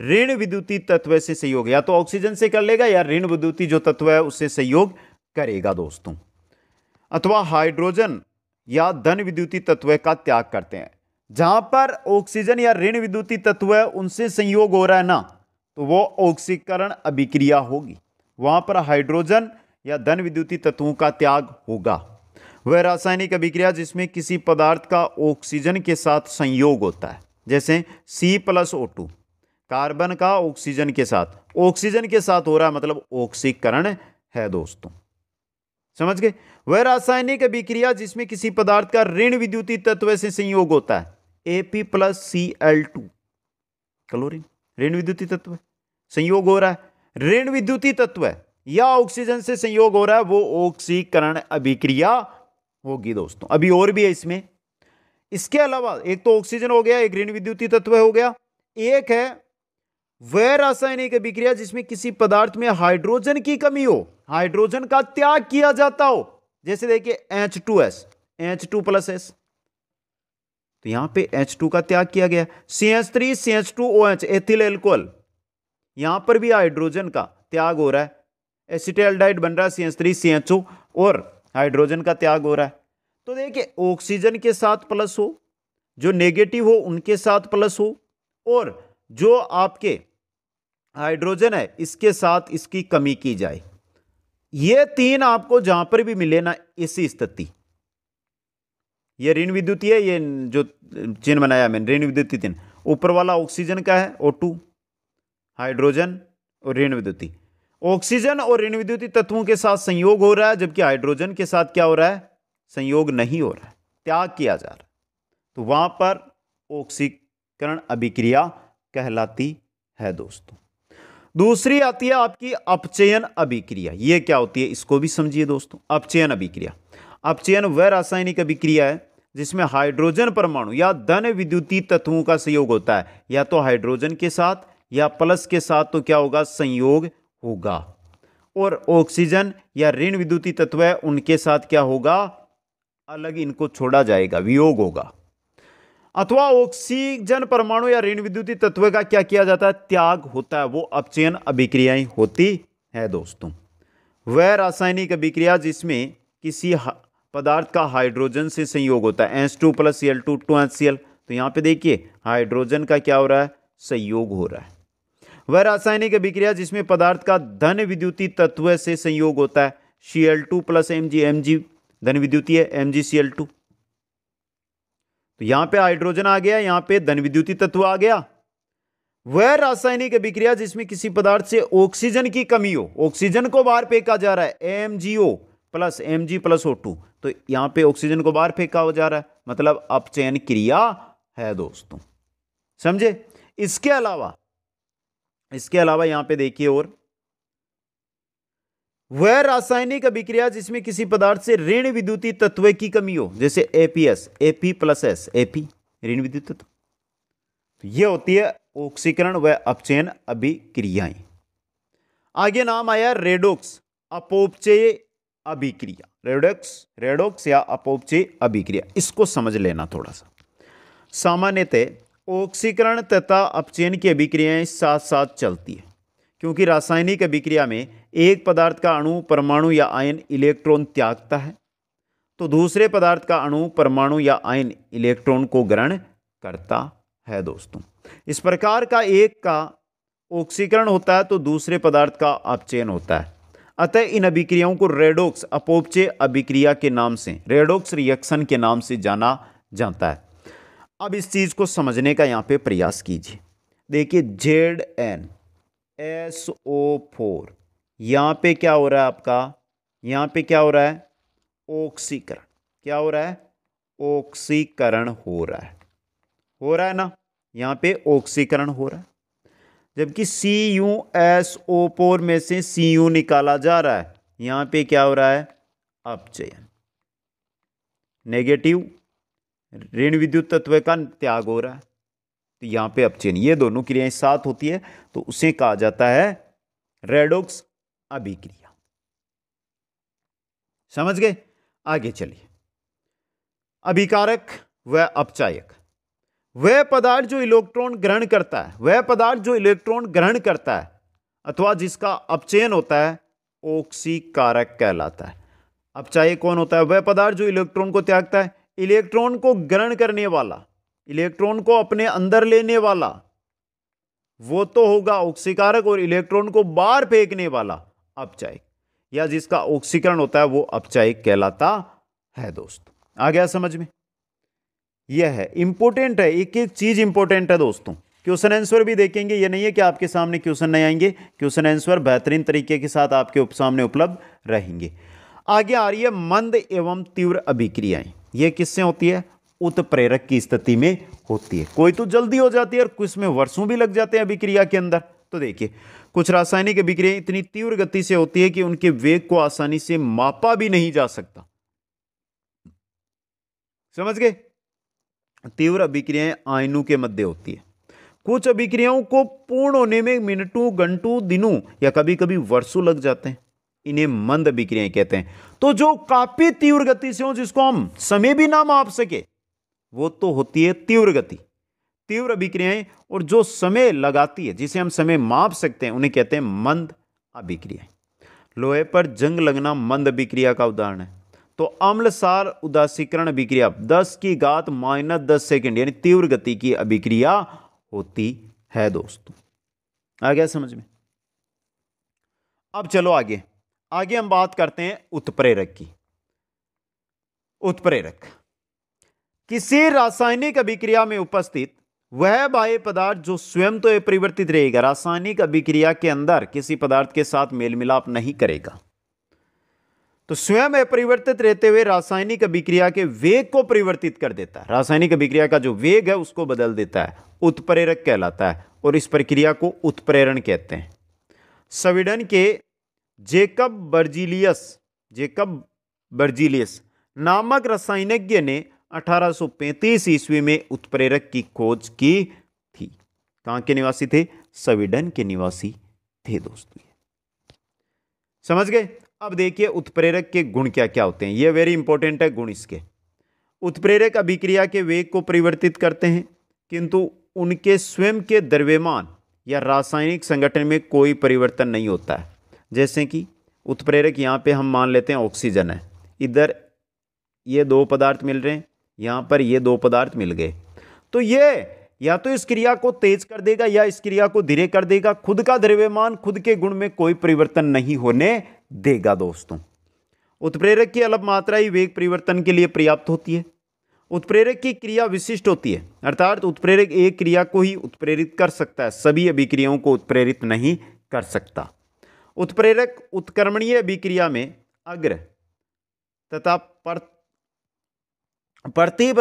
ऋण विद्युती तत्व से सहयोग या तो ऑक्सीजन से कर लेगा या ऋण विद्युती जो तत्व है उससे सहयोग करेगा दोस्तों अथवा हाइड्रोजन या धन विद्युती तत्व का त्याग करते हैं जहां पर ऑक्सीजन या ऋण विद्युती तत्व है उनसे संयोग हो रहा है ना तो वो ऑक्सीकरण अभिक्रिया होगी वहां पर हाइड्रोजन या धन विद्युती तत्वों का त्याग होगा वह रासायनिक अभिक्रिया जिसमें किसी पदार्थ का ऑक्सीजन के साथ संयोग होता है जैसे C plus O two carbon का ऑक्सीजन के साथ ऑक्सीजन के साथ हो रहा है मतलब ऑक्सीकरण है दोस्तों समझ गए वह रासायनिक अभिक्रिया जिसमें किसी पदार्थ का ऋण विद्युती तत्व से संयोग होता है A P plus C L two chlorine ऋण विद्युती तत्व संयोग हो रहा है ऋण विद्युती तत्व है या ऑक्सीजन से संयोग हो रहा है वो ऑक्सीकरण अभिक्रिया होगी दोस्तों अभी और भी है इसमें इसके अलावा एक तो ऑक्सीजन हो गया एक ऋण विद्युतीय तत्व हो गया एक है वह रासायनिक अभिक्रिया जिसमें किसी पदार्थ में हाइड्रोजन की कमी हो हाइड्रोजन का त्याग किया जाता हो जैसे देखिए H two S H two plus S तो यहां पे एच टू का त्याग किया गया C H three C H two O H ethyl alcohol यहां पर भी हाइड्रोजन का त्याग हो रहा है एसिटाइल्डाइड बन रहा है C H three C H और हाइड्रोजन का त्याग हो रहा है तो देखिए ऑक्सीजन के साथ प्लस हो जो नेगेटिव हो उनके साथ प्लस हो और जो आपके हाइड्रोजन है इसके साथ इसकी कमी की जाए ये तीन आपको जहां पर भी मिले ना इसी स्थिति ये ऋण विद्युत है ये जो चिन्ह बनाया मैंने ऋण विद्युत तीन ऊपर वाला ऑक्सीजन का है ओ टू हाइड्रोजन और ऋण विद्युती ऑक्सीजन और ऋण विद्युती तत्वों के साथ संयोग हो रहा है जबकि हाइड्रोजन के साथ क्या हो रहा है संयोग नहीं हो रहा है त्याग किया जा रहा है तो वहां पर ऑक्सीकरण अभिक्रिया कहलाती है दोस्तों दूसरी आती है आपकी अपचयन अभिक्रिया यह क्या होती है इसको भी समझिए दोस्तों अपचयन अभिक्रिया अपचयन वह रासायनिक अभिक्रिया है जिसमें हाइड्रोजन परमाणु या धन विद्युती तत्वों का संयोग होता है या तो हाइड्रोजन के साथ या प्लस के साथ तो क्या होगा संयोग होगा और ऑक्सीजन या ऋण विद्युती तत्व है उनके साथ क्या होगा अलग इनको छोड़ा जाएगा वियोग होगा अथवा ऑक्सीजन परमाणु या ऋण विद्युती तत्व का क्या किया जाता है त्याग होता है वो अपचयन अभिक्रियाएं होती है दोस्तों वह रासायनिक अभिक्रिया जिसमें किसी पदार्थ का हाइड्रोजन से संयोग होता है S two plus C L two two H C L तो यहाँ पे देखिए हाइड्रोजन का क्या हो रहा है संयोग हो रहा है वह रासायनिक अभिक्रिया जिसमें पदार्थ का धन विद्युतीय तत्व से संयोग होता है C L two plus M G M G धन विद्युतीय M G C L two तो यहां पे हाइड्रोजन आ गया यहां पे धन विद्युतीय तत्व आ गया वह रासायनिक अभिक्रिया जिसमें किसी पदार्थ से ऑक्सीजन की कमी हो ऑक्सीजन को बाहर फेंका जा रहा है M G O plus M G plus O two तो यहां पे ऑक्सीजन को बाहर फेंका हो जा रहा है मतलब अपचयन क्रिया है दोस्तों समझे इसके अलावा इसके अलावा यहां पे देखिए और वह रासायनिक अभिक्रिया जिसमें किसी पदार्थ से ऋण विद्युतीय तत्व की कमी हो जैसे APS AP plus S AP ऋण विद्युत तत्व तो यह होती है ऑक्सीकरण व अपचयन अभिक्रियाएं आगे नाम आया रेडोक्स अपोपचय अभिक्रिया रेडोक्स रेडोक्स या अपोपचय अभिक्रिया इसको समझ लेना थोड़ा सा सामान्यतः ऑक्सीकरण तथा अपचयन की अभिक्रियाएं साथ साथ चलती है क्योंकि रासायनिक अभिक्रिया में एक पदार्थ का अणु परमाणु या आयन इलेक्ट्रॉन त्यागता है तो दूसरे पदार्थ का अणु परमाणु या आयन इलेक्ट्रॉन को ग्रहण करता है दोस्तों इस प्रकार का एक का ऑक्सीकरण होता है तो दूसरे पदार्थ का अपचयन होता है अतः इन अभिक्रियाओं को रेडोक्स अपोपचय अभिक्रिया के नाम से रेडोक्स रिएक्शन के नाम से जाना जाता है अब इस चीज़ को समझने का यहाँ पे प्रयास कीजिए देखिए Z N S O four यहाँ पे क्या हो रहा है आपका यहाँ पे क्या हो रहा है ऑक्सीकरण क्या हो रहा है ऑक्सीकरण हो रहा है हो रहा है ना यहाँ पे ऑक्सीकरण हो रहा है जबकि C U S O four में से सी यू निकाला जा रहा है यहाँ पे क्या हो रहा है अपचयन नेगेटिव ऋण विद्युत तत्व का त्याग हो रहा है तो यहाँ पे अपचयन ये दोनों क्रियाएं साथ होती है तो उसे कहा जाता है रेडोक्स अभिक्रिया समझ गए आगे चलिए अभिकारक व अपचायक वह पदार्थ जो इलेक्ट्रॉन ग्रहण करता है वह पदार्थ जो इलेक्ट्रॉन ग्रहण करता है अथवा जिसका अपचयन होता है ऑक्सीकारक कहलाता है अपचायक कौन होता है वह पदार्थ जो इलेक्ट्रॉन को त्यागता है इलेक्ट्रॉन को ग्रहण करने वाला इलेक्ट्रॉन को अपने अंदर लेने वाला वो तो होगा ऑक्सीकारक और इलेक्ट्रॉन को बाहर फेंकने वाला अपचायक या जिसका ऑक्सीकरण होता है वो अपचायक कहलाता है दोस्त आ गया समझ में यह है इंपॉर्टेंट है एक एक चीज इंपॉर्टेंट है दोस्तों क्वेश्चन आंसर भी देखेंगे ये नहीं है कि आपके सामने क्वेश्चन नहीं आएंगे क्वेश्चन आंसर बेहतरीन तरीके के साथ आपके सामने उपलब्ध रहेंगे आगे आ रही है मंद एवं तीव्र अभिक्रियाएं ये किससे होती है उत्प्रेरक की स्थिति में होती है कोई तो जल्दी हो जाती है और कुछ में वर्षों भी लग जाते हैं अभिक्रिया के अंदर तो देखिए कुछ रासायनिक अभिक्रिया इतनी तीव्र गति से होती है कि उनके वेग को आसानी से मापा भी नहीं जा सकता समझ गए तीव्र अभिक्रियाएं आयनों के मध्य होती है कुछ अभिक्रियाओं को पूर्ण होने में मिनटों घंटों दिनों या कभी कभी वर्षों लग जाते हैं इन्हें मंद विक्रियाएं कहते हैं तो जो काफी तीव्र गति से हो जिसको हम समय भी ना माप सके वो तो होती है तीव्र गति तीव्र अभिक्रियाएं और जो समय लगाती है जिसे हम समय माप सकते हैं उन्हें कहते हैं मंद अभिक्रियाएं लोहे पर जंग लगना मंद अभिक्रिया का उदाहरण है तो अम्लसार उदासीकरण अभिक्रिया 10 की घात माइनस दस सेकेंड यानी तीव्र गति की अभिक्रिया होती है दोस्तों आ गया समझ में अब चलो आगे आगे हम बात करते हैं उत्प्रेरक की उत्प्रेरक किसी रासायनिक अभिक्रिया में उपस्थित वह बाह्य पदार्थ जो स्वयं तो परिवर्तित रहेगा रासायनिक अभिक्रिया के अंदर किसी पदार्थ के साथ मेल मिलाप नहीं करेगा तो स्वयं अपरिवर्तित रहते हुए रासायनिक अभिक्रिया के वेग को परिवर्तित कर देता है रासायनिक अभिक्रिया का जो वेग है उसको बदल देता है उत्प्रेरक कहलाता है और इस प्रक्रिया को उत्प्रेरण कहते हैं स्वीडन के जेकब बर्जीलियस जेकब बर्जीलियस नामक रसायनज्ञ ने 1835 ईस्वी में उत्प्रेरक की खोज की थी कहाँ के निवासी थे स्वीडन के निवासी थे दोस्तों समझ गए अब देखिए उत्प्रेरक के गुण क्या क्या होते हैं ये वेरी इंपॉर्टेंट है गुण इसके उत्प्रेरक अभिक्रिया के वेग को परिवर्तित करते हैं किंतु उनके स्वयं के द्रव्यमान या रासायनिक संगठन में कोई परिवर्तन नहीं होता है जैसे कि उत्प्रेरक यहाँ पे हम मान लेते हैं ऑक्सीजन है इधर ये दो पदार्थ मिल रहे हैं यहाँ पर ये दो पदार्थ मिल गए तो ये या तो इस क्रिया को तेज कर देगा या इस क्रिया को धीरे कर देगा खुद का द्रव्यमान खुद के गुण में कोई परिवर्तन नहीं होने देगा दोस्तों उत्प्रेरक की अलग मात्रा ही वेग परिवर्तन के लिए पर्याप्त होती है उत्प्रेरक की क्रिया विशिष्ट होती है अर्थात उत्प्रेरक एक क्रिया को ही उत्प्रेरित कर सकता है सभी अभिक्रियाओं को उत्प्रेरित नहीं कर सकता उत्प्रेरक उत्कर्मणीय अभिक्रिया में अग्र तथा पर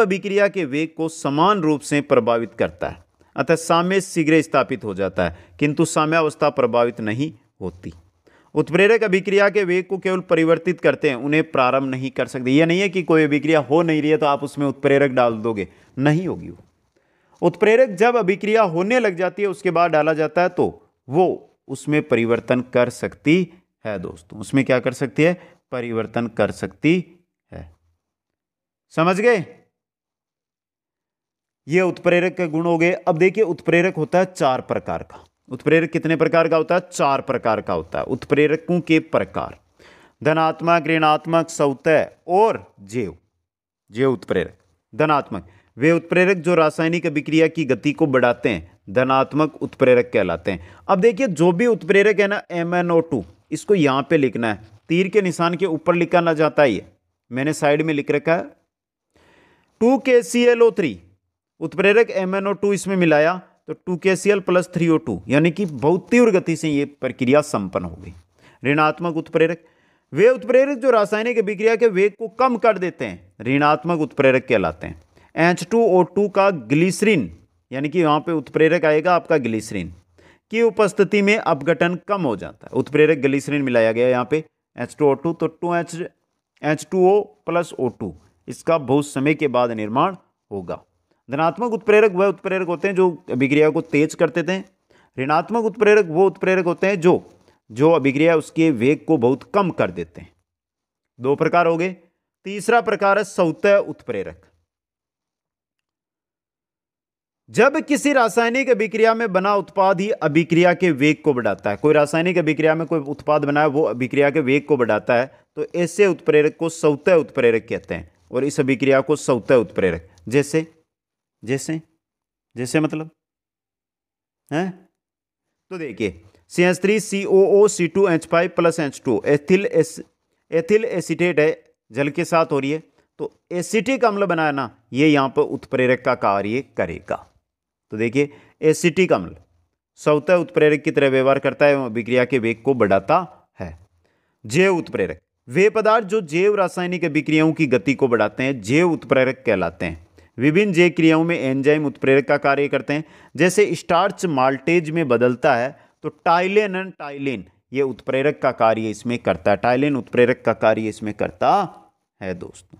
अभिक्रिया के वेग को समान रूप से प्रभावित करता है अतः साम्य शीघ्र स्थापित हो जाता है किंतु साम्यावस्था प्रभावित नहीं होती उत्प्रेरक अभिक्रिया के वेग को केवल परिवर्तित करते हैं उन्हें प्रारंभ नहीं कर सकते यह नहीं है कि कोई अभिक्रिया हो नहीं रही है तो आप उसमें उत्प्रेरक डाल दोगे नहीं होगी वो उत्प्रेरक जब अभिक्रिया होने लग जाती है उसके बाद डाला जाता है तो वो उसमें परिवर्तन कर सकती है दोस्तों उसमें क्या कर सकती है परिवर्तन कर सकती है समझ गए ये उत्प्रेरक के गुण हो गए अब देखिए उत्प्रेरक होता है चार प्रकार का उत्प्रेरक कितने प्रकार का होता है चार प्रकार का होता है उत्प्रेरकों के प्रकार धनात्मक ऋणात्मक सौत और जेव जेव उत्प्रेरक धनात्मक वे उत्प्रेरक जो रासायनिक अभिक्रिया की गति को बढ़ाते हैं धनात्मक उत्प्रेरक कहलाते हैं अब देखिए जो भी उत्प्रेरक है ना एम एन ओ टू इसको यहाँ पे लिखना है तीर के निशान के ऊपर लिखा ना जाता है मैंने साइड में लिख रखा है two K C L O three उत्प्रेरक एम एन ओ टू इसमें मिलाया तो two K C L plus three O two यानी कि बहुत तीव्र गति से ये प्रक्रिया संपन्न हो गई ऋणात्मक उत्प्रेरक वे उत्प्रेरक जो रासायनिक अभिक्रिया के वेग को कम कर देते हैं ऋणात्मक उत्प्रेरक कहलाते हैं एच टू ओ टू का ग्लिसरीन यानी कि वहाँ पे उत्प्रेरक आएगा आपका ग्लिसरीन की उपस्थिति में अपघटन कम हो जाता है उत्प्रेरक ग्लिसरीन मिलाया गया यहाँ पे एच टू ओ टू तो two H H two O plus O two इसका बहुत समय के बाद निर्माण होगा धनात्मक उत्प्रेरक वह उत्प्रेरक होते हैं जो अभिक्रिया को तेज करते थे ऋणात्मक उत्प्रेरक वो उत्प्रेरक होते हैं जो जो अभिक्रिया उसके वेग को बहुत कम कर देते हैं दो प्रकार हो गए तीसरा प्रकार है सौतः उत्प्रेरक जब किसी रासायनिक अभिक्रिया में बना उत्पाद ही अभिक्रिया के वेग को बढ़ाता है कोई रासायनिक अभिक्रिया में कोई उत्पाद बनाए वो अभिक्रिया के वेग को बढ़ाता है तो ऐसे उत्प्रेरक को सौत उत्प्रेरक कहते हैं और इस अभिक्रिया को सौत उत्प्रेरक जैसे जैसे जैसे मतलब है तो देखिए C H three C O O C two H five plus H two ethyl S ethyl acetate है जल के साथ हो रही है तो एसिटिक अम्ल बनाना ये यहाँ पर उत्प्रेरक का कार्य करेगा तो देखिए एसिटिक अम्ल सौतः उत्प्रेरक की तरह व्यवहार करता है अभिक्रिया के वेग को बढ़ाता है जैव उत्प्रेरक वे पदार्थ जो जैव रासायनिक अभिक्रियाओं की गति को बढ़ाते हैं जैव उत्प्रेरक कहलाते हैं विभिन्न जैव क्रियाओं में एंजाइम उत्प्रेरक का कार्य करते हैं जैसे स्टार्च माल्टेज में बदलता है तो टाइलेन एंड टाइलेन ये उत्प्रेरक का कार्य इसमें करता है टाइलेन उत्प्रेरक का कार्य इसमें करता है दोस्तों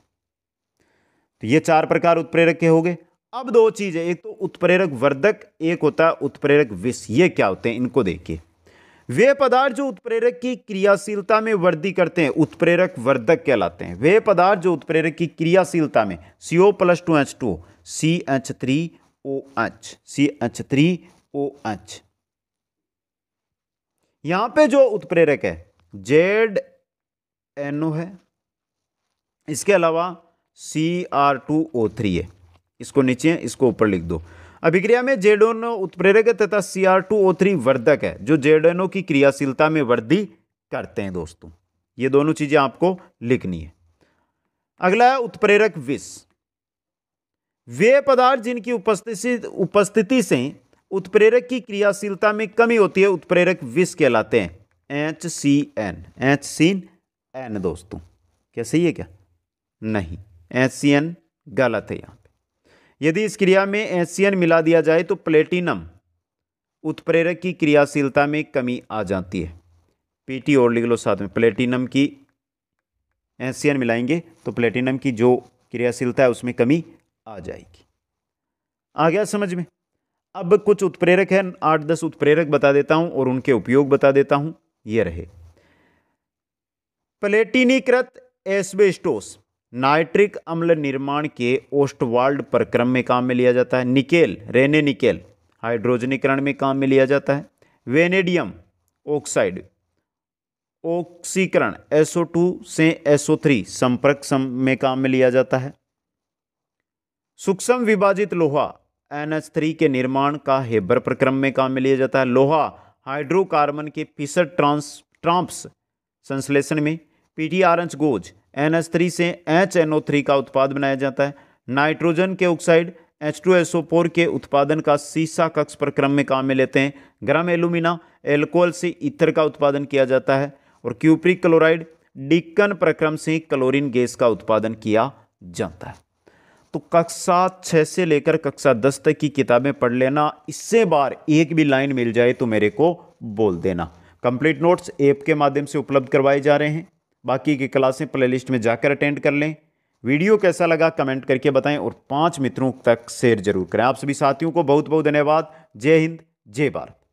तो ये चार प्रकार उत्प्रेरक के हो गए अब दो चीज़ है एक तो उत्प्रेरक वर्धक एक होता है उत्प्रेरक विष ये क्या होते हैं इनको देखिए वे पदार्थ जो उत्प्रेरक की क्रियाशीलता में वृद्धि करते हैं उत्प्रेरक वर्धक कहलाते हैं वे पदार्थ जो उत्प्रेरक की क्रियाशीलता में C O plus two H two C H three O H C H three O H यहां पे जो उत्प्रेरक है जेड एनओ है इसके अलावा C R two O three है इसको नीचे इसको ऊपर लिख दो अभिक्रिया में जेडोनो उत्प्रेरक तथा C R two O three वर्धक है जो जेडोनो की क्रियाशीलता में वृद्धि करते हैं दोस्तों ये दोनों चीज़ें आपको लिखनी है अगला है उत्प्रेरक विष वे पदार्थ जिनकी उपस्थिति उपस्थिति से उत्प्रेरक की क्रियाशीलता में कमी होती है उत्प्रेरक विष कहलाते हैं H C N H C N दोस्तों क्या सही है क्या नहीं एच सी एन गलत है यहां यदि इस क्रिया में एसियन मिला दिया जाए तो प्लेटिनम उत्प्रेरक की क्रियाशीलता में कमी आ जाती है पीटी और लिख लो साथ में प्लेटिनम की एसियन मिलाएंगे तो प्लेटिनम की जो क्रियाशीलता है उसमें कमी आ जाएगी आ गया समझ में अब कुछ उत्प्रेरक है आठ दस उत्प्रेरक बता देता हूं और उनके उपयोग बता देता हूं ये रहे प्लेटिनीकृत एस्बेस्टोस नाइट्रिक अम्ल निर्माण के ओस्टवाल्ड प्रक्रम में काम में लिया जाता है निकेल रेने निकेल हाइड्रोजनीकरण में काम में लिया जाता है वेनेडियम ऑक्साइड ऑक्सीकरण SO2 से SO3 संपर्क सम में काम में लिया जाता है सूक्ष्म विभाजित लोहा NH3 के निर्माण का हेबर प्रक्रम में काम में लिया जाता है लोहा हाइड्रोकार्बन के फिसर ट्रांस ट्रांप्स संश्लेषण में पीटीआरएंच गोज एन एस थ्री से एच एन ओ थ्री का उत्पाद बनाया जाता है नाइट्रोजन के oxide H two S O four के उत्पादन का सीसा कक्ष पर क्रम में काम में लेते हैं ग्राम एलुमिना एल्कोहल से इथर का उत्पादन किया जाता है और क्यूप्रिक क्लोराइड डिकन प्रक्रम से क्लोरीन गैस का उत्पादन किया जाता है तो कक्षा छः से लेकर कक्षा दस तक की किताबें पढ़ लेना इससे बार एक भी लाइन मिल जाए तो मेरे को बोल देना कंप्लीट नोट्स ऐप के माध्यम से उपलब्ध करवाए जा रहे हैं बाकी की क्लासें प्लेलिस्ट में जाकर अटेंड कर लें वीडियो कैसा लगा कमेंट करके बताएं और पाँच मित्रों तक शेयर जरूर करें आप सभी साथियों को बहुत बहुत धन्यवाद जय हिंद जय भारत